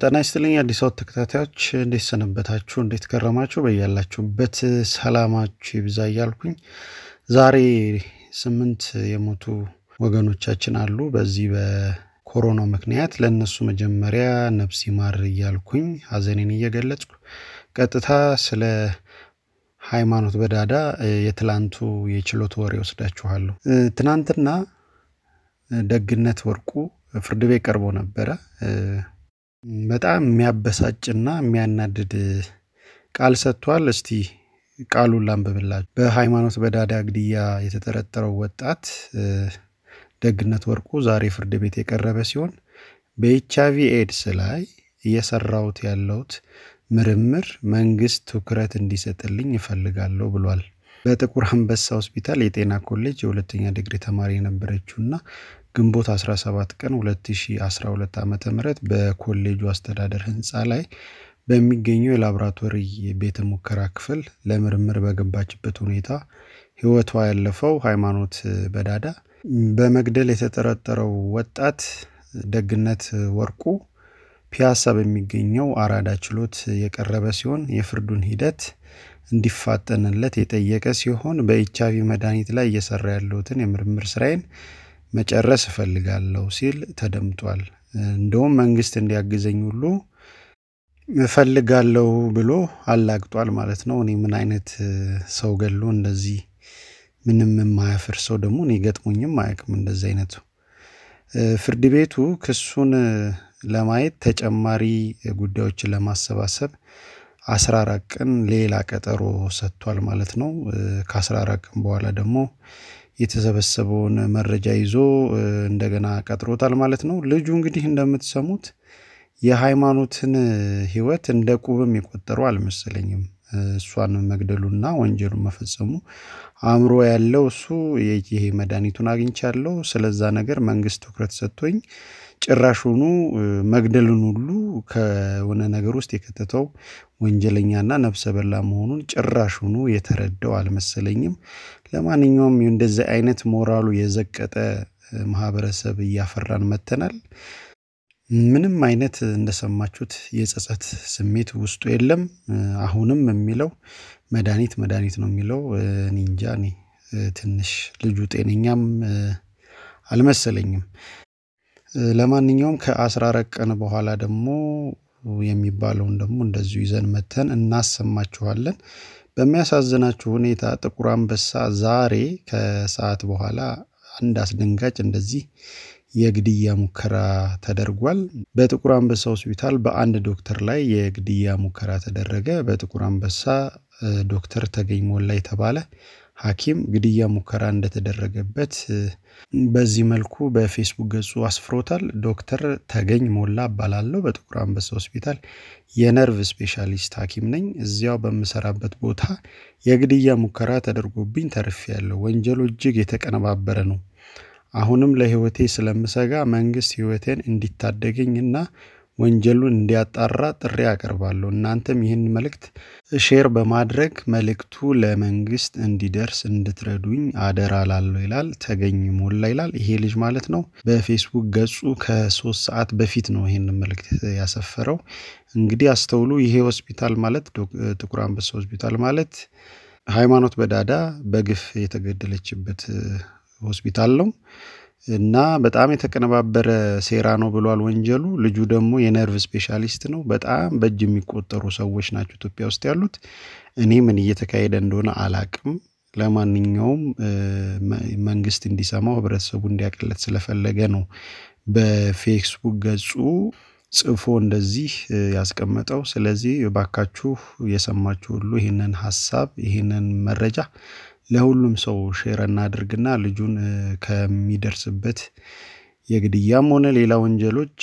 ጤና ይስጥልኝ አዲስ አበባ ተከታታዮች፣ እንዴት ሰነበታችሁ? እንዴት ከረማችሁ? በያላችሁበት ሰላማችሁ ይብዛ እያልኩኝ ዛሬ ስምንት የሞቱ ወገኖቻችን አሉ በዚህ በኮሮና ምክንያት። ለእነሱ መጀመሪያ ነፍስ ይማር እያልኩኝ ሀዘኔን እየገለጽኩ ቀጥታ ስለ ሃይማኖት በዳዳ የትላንቱ የችሎት ወሬ ወስዳችኋለሁ። ትናንትና ደግነት ወርቁ ፍርድ ቤት ቀርቦ ነበረ። በጣም የሚያበሳጭና የሚያናድድ ቃል ሰጥቷል። እስቲ ቃሉን ላንብብላችሁ። በሃይማኖት በዳዳ ግድያ የተጠረጠረው ወጣት ደግነት ወርቁ ዛሬ ፍርድ ቤት የቀረበ ሲሆን በኤችአይቪ ኤድስ ላይ እየሰራሁት ያለሁት ምርምር መንግስት ትኩረት እንዲሰጥልኝ እፈልጋለሁ ብሏል። በጥቁር አንበሳ ሆስፒታል የጤና ኮሌጅ የሁለተኛ ዲግሪ ተማሪ የነበረችው እና ግንቦት 17 ቀን 2012 ዓ ም በኮሌጁ አስተዳደር ህንፃ ላይ በሚገኘው የላብራቶሪ ቤተ ሙከራ ክፍል ለምርምር በገባችበት ሁኔታ ህይወቷ ያለፈው ሃይማኖት በዳዳ በመግደል የተጠረጠረው ወጣት ደግነት ወርቁ ፒያሳ በሚገኘው አራዳ ችሎት የቀረበ ሲሆን የፍርዱን ሂደት እንዲፋጠንለት የጠየቀ ሲሆን በኤችአይቪ መድኃኒት ላይ እየሰራ ያለሁትን የምርምር ስራዬን መጨረስ እፈልጋለሁ ሲል ተደምጧል። እንደውም መንግስት እንዲያግዘኝ ሁሉ እፈልጋለሁ ብሎ አላግጧል ማለት ነው። እኔ ምን አይነት ሰው ገሎ እንደዚህ ምንም የማያፍር ሰው ደግሞ እኔ ገጥሞኝም አያውቅም እንደዚህ አይነቱ። ፍርድ ቤቱ ክሱን ለማየት ተጨማሪ ጉዳዮችን ለማሰባሰብ አስራ ቀን ሌላ ቀጠሮ ሰጥቷል ማለት ነው። ከአስራ አራት ቀን በኋላ ደግሞ የተሰበሰበውን መረጃ ይዞ እንደገና ቀጥሮታል ማለት ነው። ልጁ እንግዲህ እንደምትሰሙት የሃይማኖትን ህይወት እንደ ቁብም የቆጠሩ አልመሰለኝም። እሷን መግደሉና ወንጀሉን መፈጸሙ አእምሮ ያለው እሱ ይሄ መድኃኒቱን አግኝቻለሁ፣ ስለዛ ነገር መንግስት ትኩረት ሰጥቶኝ ጭራሹኑ መግደልን ሁሉ ከሆነ ነገር ውስጥ የከተተው ወንጀለኛና ነፍሰ በላ መሆኑን ጭራሹኑ የተረዳው አልመሰለኝም። ለማንኛውም እንደዚህ አይነት ሞራሉ የዘቀጠ ማህበረሰብ እያፈራን መተናል። ምንም አይነት እንደሰማችሁት የጸጸት ስሜት ውስጡ የለም። አሁንም የሚለው መድኃኒት መድኃኒት ነው የሚለው እኔ እንጃ። እኔ ትንሽ ልጁ ጤነኛም አልመሰለኝም። ለማንኛውም ከአስራ አራት ቀን በኋላ ደግሞ የሚባለውን ደግሞ እንደዚሁ ይዘን መተን እናሰማችኋለን። በሚያሳዝናችሁ ሁኔታ ጥቁር አንበሳ ዛሬ ከሰዓት በኋላ አንድ አስደንጋጭ እንደዚህ የግድያ ሙከራ ተደርጓል። በጥቁር አንበሳ ሆስፒታል በአንድ ዶክተር ላይ የግድያ ሙከራ ተደረገ። በጥቁር አንበሳ ዶክተር ተገኝ ሞላ የተባለ ሀኪም ግድያ ሙከራ እንደተደረገበት በዚህ መልኩ በፌስቡክ ገጹ አስፍሮታል። ዶክተር ተገኝ ሞላ እባላለሁ። በጥቁር አንበሳ ሆስፒታል የነርቭ ስፔሻሊስት ሐኪም ነኝ። እዚያው በምሰራበት ቦታ የግድያ ሙከራ ተደርጎብኝ ተርፌያለሁ። ወንጀሉ እጅግ የተቀነባበረ ነው። አሁንም ለህይወቴ ስለምሰጋ መንግስት ህይወቴን እንዲታደገኝ እና ወንጀሉን እንዲያጣራ ጥሪ አቀርባለሁ። እናንተም ይህን መልእክት ሼር በማድረግ መልእክቱ ለመንግስት እንዲደርስ እንድትረዱኝ አደራ ላለሁ ይላል። ተገኝ ሞላ ይላል። ይሄ ልጅ ማለት ነው በፌስቡክ ገጹ ከሶስት ሰዓት በፊት ነው ይህን መልእክት ያሰፈረው። እንግዲህ አስተውሉ። ይሄ ሆስፒታል ማለት ጥቁር አንበሳ ሆስፒታል ማለት ሃይማኖት በዳዳ በግፍ የተገደለችበት ሆስፒታል ነው። እና በጣም የተቀነባበረ ሴራ ነው ብሏል ወንጀሉ። ልጁ ደግሞ የነርቭ ስፔሻሊስት ነው። በጣም በእጅ የሚቆጠሩ ሰዎች ናቸው ኢትዮጵያ ውስጥ ያሉት። እኔ ምን እየተካሄደ እንደሆነ አላቅም። ለማንኛውም መንግስት እንዲሰማው ህብረተሰቡ እንዲያቅለት ስለፈለገ ነው በፌስቡክ ገጹ ጽፎ እንደዚህ ያስቀመጠው። ስለዚህ ባካችሁ የሰማችሁ ሁሉ ይህንን ሀሳብ ይህንን መረጃ ለሁሉም ሰው ሼር እናድርግና ልጁን ከሚደርስበት የግድያም ሆነ ሌላ ወንጀሎች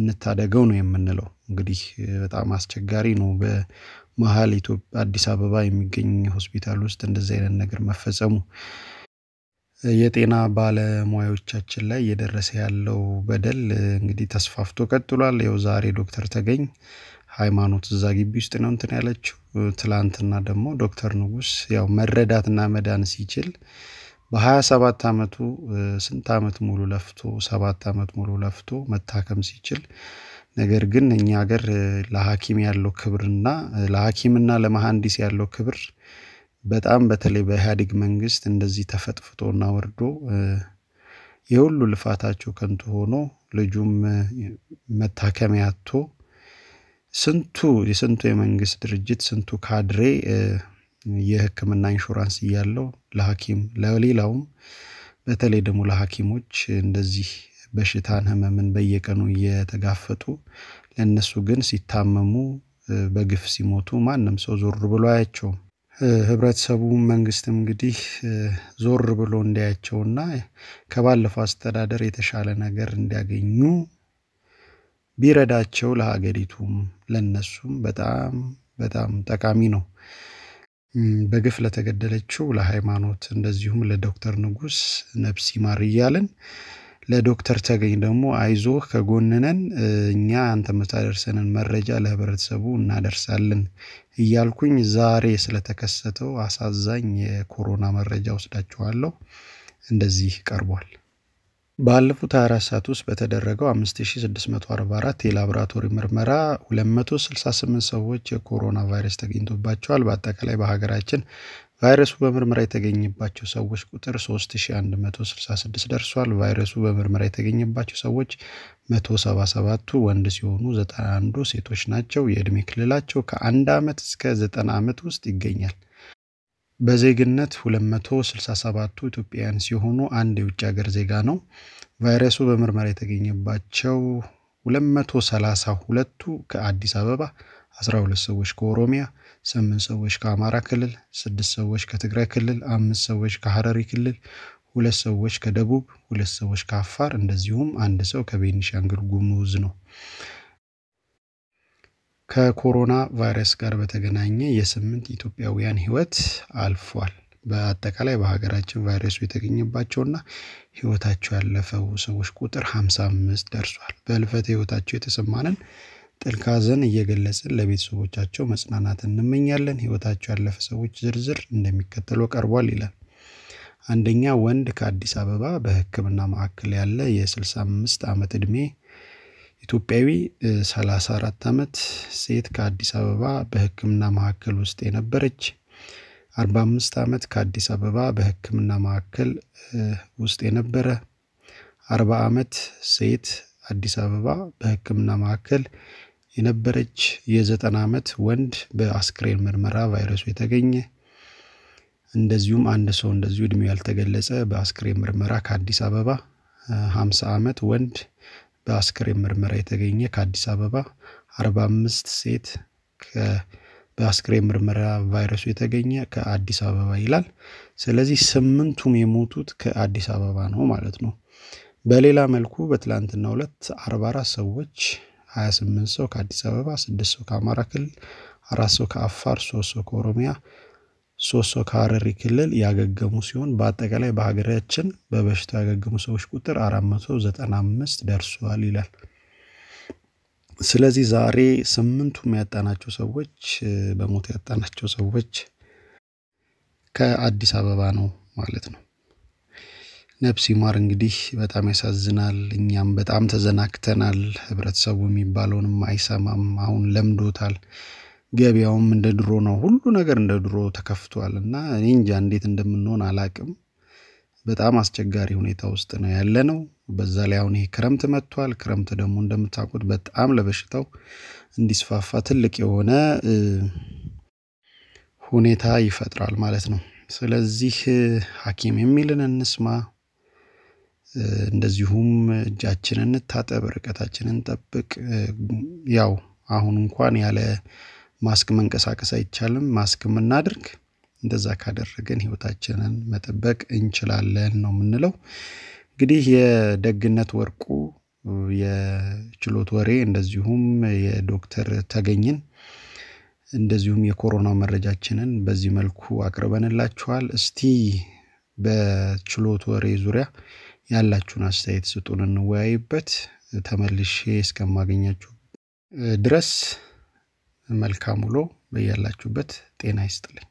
እንታደገው ነው የምንለው። እንግዲህ በጣም አስቸጋሪ ነው። በመሀል ኢትዮጵያ አዲስ አበባ የሚገኝ ሆስፒታል ውስጥ እንደዚህ አይነት ነገር መፈጸሙ የጤና ባለሙያዎቻችን ላይ እየደረሰ ያለው በደል እንግዲህ ተስፋፍቶ ቀጥሏል። ያው ዛሬ ዶክተር ተገኝ ሃይማኖት እዛ ግቢ ውስጥ ነው እንትን ያለችው። ትላንትና ደግሞ ዶክተር ንጉስ ያው መረዳትና መዳን ሲችል በሀያ ሰባት ዓመቱ ስንት ዓመት ሙሉ ለፍቶ ሰባት ዓመት ሙሉ ለፍቶ መታከም ሲችል ነገር ግን እኛ ሀገር ለሐኪም ያለው ክብርና ለሐኪምና ለመሐንዲስ ያለው ክብር በጣም በተለይ በኢህአዴግ መንግስት እንደዚህ ተፈጥፍጦና ወርዶ የሁሉ ልፋታቸው ከንቱ ሆኖ ልጁም መታከሚያ አጥቶ ስንቱ የስንቱ የመንግስት ድርጅት ስንቱ ካድሬ የህክምና ኢንሹራንስ እያለው ለሐኪም ለሌላውም በተለይ ደግሞ ለሐኪሞች እንደዚህ በሽታን ህመምን በየቀኑ እየተጋፈጡ ለእነሱ ግን ሲታመሙ በግፍ ሲሞቱ ማንም ሰው ዞር ብሎ አያቸውም። ህብረተሰቡ መንግስትም እንግዲህ ዞር ብሎ እንዲያያቸውና ከባለፈው አስተዳደር የተሻለ ነገር እንዲያገኙ ቢረዳቸው ለሀገሪቱም ለነሱም በጣም በጣም ጠቃሚ ነው። በግፍ ለተገደለችው ለሃይማኖት እንደዚሁም ለዶክተር ንጉስ ነፍስ ይማር እያልን ለዶክተር ተገኝ ደግሞ አይዞህ ከጎንነን እኛ አንተ መታደርሰንን መረጃ ለህብረተሰቡ እናደርሳለን እያልኩኝ ዛሬ ስለተከሰተው አሳዛኝ የኮሮና መረጃ ወስዳችኋለሁ። እንደዚህ ቀርቧል። ባለፉት 24 ሰዓት ውስጥ በተደረገው 5644 የላቦራቶሪ ምርመራ 268 ሰዎች የኮሮና ቫይረስ ተገኝቶባቸዋል። በአጠቃላይ በሀገራችን ቫይረሱ በምርመራ የተገኘባቸው ሰዎች ቁጥር 3166 ደርሷል። ቫይረሱ በምርመራ የተገኘባቸው ሰዎች 177ቱ ወንድ ሲሆኑ 91ዱ ሴቶች ናቸው። የዕድሜ ክልላቸው ከአንድ ዓመት እስከ 90 ዓመት ውስጥ ይገኛል። በዜግነት 267ቱ ኢትዮጵያውያን ሲሆኑ አንድ የውጭ ሀገር ዜጋ ነው። ቫይረሱ በምርመራ የተገኘባቸው 232ቱ ከአዲስ አበባ፣ 12 ሰዎች ከኦሮሚያ፣ 8 ሰዎች ከአማራ ክልል፣ 6 ሰዎች ከትግራይ ክልል፣ 5 ሰዎች ከሐረሪ ክልል፣ ሁለት ሰዎች ከደቡብ፣ ሁለት ሰዎች ከአፋር እንደዚሁም አንድ ሰው ከቤኒሻንግል ጉሙዝ ነው። ከኮሮና ቫይረስ ጋር በተገናኘ የስምንት ኢትዮጵያውያን ህይወት አልፏል። በአጠቃላይ በሀገራችን ቫይረሱ የተገኘባቸውና ህይወታቸው ያለፈው ሰዎች ቁጥር 55 ደርሷል። በልፈት ህይወታቸው የተሰማንን ጥልቅ ሐዘን እየገለጽን ለቤተሰቦቻቸው መጽናናት እንመኛለን። ህይወታቸው ያለፈ ሰዎች ዝርዝር እንደሚከተለው ቀርቧል ይላል። አንደኛ ወንድ ከአዲስ አበባ በህክምና ማዕከል ያለ የ65 ዓመት ዕድሜ ኢትዮጵያዊ 34 ዓመት ሴት ከአዲስ አበባ በሕክምና ማዕከል ውስጥ የነበረች፣ 45 ዓመት ከአዲስ አበባ በሕክምና ማዕከል ውስጥ የነበረ፣ 40 ዓመት ሴት አዲስ አበባ በሕክምና ማዕከል የነበረች፣ የ90 ዓመት ወንድ በአስክሬን ምርመራ ቫይረሱ የተገኘ እንደዚሁም አንድ ሰው እንደዚሁ እድሜው ያልተገለጸ በአስክሬን ምርመራ ከአዲስ አበባ 50 ዓመት ወንድ በአስክሬን ምርመራ የተገኘ ከአዲስ አበባ አርባ አምስት ሴት በአስክሬን ምርመራ ቫይረሱ የተገኘ ከአዲስ አበባ ይላል። ስለዚህ ስምንቱም የሞቱት ከአዲስ አበባ ነው ማለት ነው። በሌላ መልኩ በትላንትና ሁለት አርባ አራት ሰዎች 28 ሰው ከአዲስ አበባ፣ ስድስት ሰው ከአማራ ክልል፣ አራት ሰው ከአፋር፣ ሶስት ሰው ከኦሮሚያ ሶስት ሰው ከሀረሪ ክልል ያገገሙ ሲሆን በአጠቃላይ በሀገራችን በበሽታው ያገገሙ ሰዎች ቁጥር 495 ደርሷል ይላል። ስለዚህ ዛሬ ስምንቱም ያጣናቸው ሰዎች በሞት ያጣናቸው ሰዎች ከአዲስ አበባ ነው ማለት ነው። ነፍስ ይማር እንግዲህ በጣም ያሳዝናል። እኛም በጣም ተዘናግተናል። ህብረተሰቡ የሚባለውንም አይሰማም። አሁን ለምዶታል። ገበያውም እንደ ድሮ ነው። ሁሉ ነገር እንደ ድሮ ተከፍቷል እና እኔ እንጃ እንዴት እንደምንሆን አላቅም። በጣም አስቸጋሪ ሁኔታ ውስጥ ነው ነው። በዛ ላይ አሁን ይሄ ክረምት መጥቷል። ክረምት ደግሞ እንደምታውቁት በጣም ለበሽታው እንዲስፋፋ ትልቅ የሆነ ሁኔታ ይፈጥራል ማለት ነው። ስለዚህ ሐኪም የሚልን እንስማ። እንደዚሁም እጃችንን እንታጠብ፣ ርቀታችንን እንጠብቅ። ያው አሁን እንኳን ያለ ማስክ መንቀሳቀስ አይቻልም፣ ማስክ ምናድርግ? እንደዛ ካደረገን ህይወታችንን መጠበቅ እንችላለን ነው የምንለው። እንግዲህ የደግነት ወርቁ የችሎት ወሬ እንደዚሁም የዶክተር ተገኝን እንደዚሁም የኮሮና መረጃችንን በዚህ መልኩ አቅርበንላችኋል። እስቲ በችሎት ወሬ ዙሪያ ያላችሁን አስተያየት ስጡን፣ እንወያይበት። ተመልሼ እስከማገኛችሁ ድረስ መልካም ውሎ በያላችሁበት ጤና ይስጥልኝ።